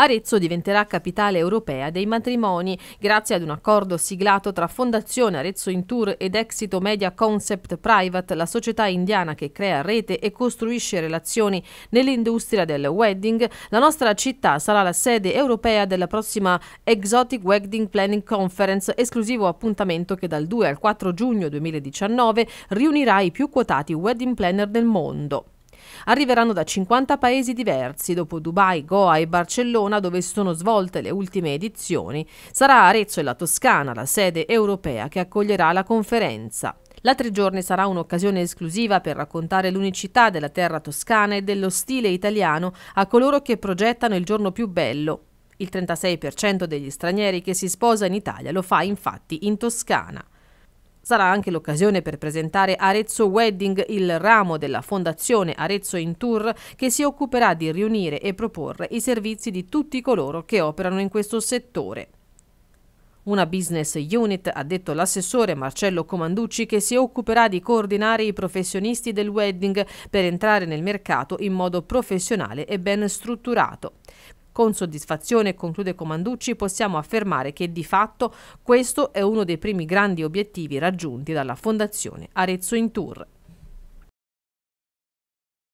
Arezzo diventerà capitale europea dei matrimoni grazie ad un accordo siglato tra Fondazione Arezzo in Tour ed Exito Media Concept Private, la società indiana che crea rete e costruisce relazioni nell'industria del wedding. La nostra città sarà la sede europea della prossima Exotic Wedding Planning Conference, esclusivo appuntamento che dal 2 al 4 giugno 2019 riunirà i più quotati wedding planner del mondo. Arriveranno da 50 paesi diversi, dopo Dubai, Goa e Barcellona dove sono svolte le ultime edizioni. Sarà Arezzo e la Toscana la sede europea che accoglierà la conferenza. La tre giorni sarà un'occasione esclusiva per raccontare l'unicità della terra toscana e dello stile italiano a coloro che progettano il giorno più bello. Il 36% degli stranieri che si sposa in Italia lo fa infatti in Toscana. Sarà anche l'occasione per presentare Arezzo Wedding, il ramo della Fondazione Arezzo in Tour che si occuperà di riunire e proporre i servizi di tutti coloro che operano in questo settore una business unit, ha detto l'assessore Marcello Comanducci, che si occuperà di coordinare i professionisti del wedding per entrare nel mercato in modo professionale e ben strutturato. Con soddisfazione, conclude Comanducci, possiamo affermare che di fatto questo è uno dei primi grandi obiettivi raggiunti dalla Fondazione Arezzo in Tour.